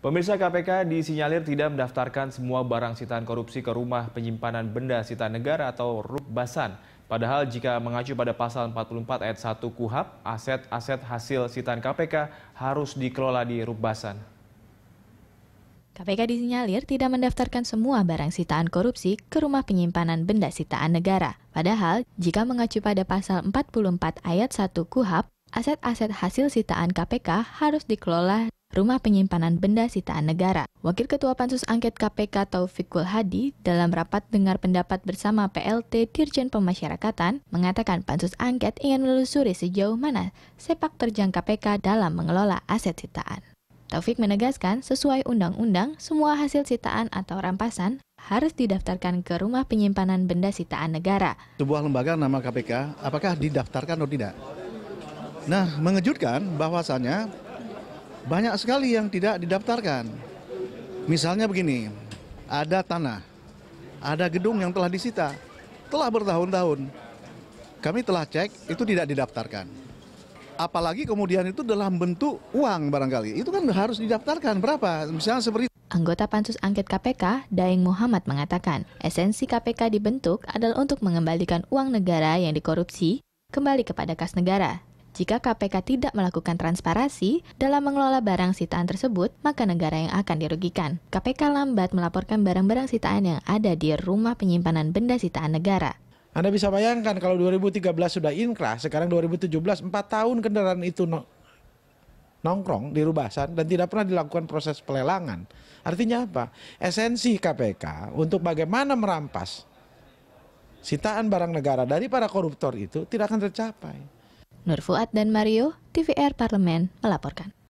Pemirsa KPK disinyalir tidak mendaftarkan semua barang sitaan korupsi ke rumah penyimpanan benda sitaan negara atau rubbasan. Padahal jika mengacu pada pasal 44 ayat 1 KUHAP, aset-aset hasil sitaan KPK harus dikelola di rubbasan. KPK disinyalir tidak mendaftarkan semua barang sitaan korupsi ke rumah penyimpanan benda sitaan negara. Padahal, jika mengacu pada pasal 44 ayat 1 KUHAP, aset-aset hasil sitaan KPK harus dikelola rumah penyimpanan benda sitaan negara. Wakil Ketua Pansus Angket KPK Taufikul Hadi dalam rapat dengar pendapat bersama PLT Dirjen Pemasyarakatan mengatakan pansus angket ingin menelusuri sejauh mana sepak terjang KPK dalam mengelola aset sitaan. Taufik menegaskan, sesuai undang-undang, semua hasil sitaan atau rampasan harus didaftarkan ke rumah penyimpanan benda sitaan negara. Sebuah lembaga nama KPK, apakah didaftarkan atau tidak? Nah, mengejutkan bahwasannya banyak sekali yang tidak didaftarkan. Misalnya begini, ada tanah, ada gedung yang telah disita, telah bertahun-tahun. Kami telah cek, itu tidak didaftarkan. Apalagi kemudian itu dalam bentuk uang barangkali. Itu kan harus didaftarkan berapa, misalnya seperti Anggota Pansus Angket KPK, Daeng Muhammad mengatakan, esensi KPK dibentuk adalah untuk mengembalikan uang negara yang dikorupsi kembali kepada kas negara jika KPK tidak melakukan transparansi dalam mengelola barang sitaan tersebut, maka negara yang akan dirugikan. KPK lambat melaporkan barang-barang sitaan yang ada di rumah penyimpanan benda sitaan negara. Anda bisa bayangkan kalau 2013 sudah inkrah, sekarang 2017 4 tahun kendaraan itu no nongkrong di rubasan dan tidak pernah dilakukan proses pelelangan. Artinya apa? Esensi KPK untuk bagaimana merampas sitaan barang negara dari para koruptor itu tidak akan tercapai. Nur Fuad dan Mario, TVR Parlemen melaporkan.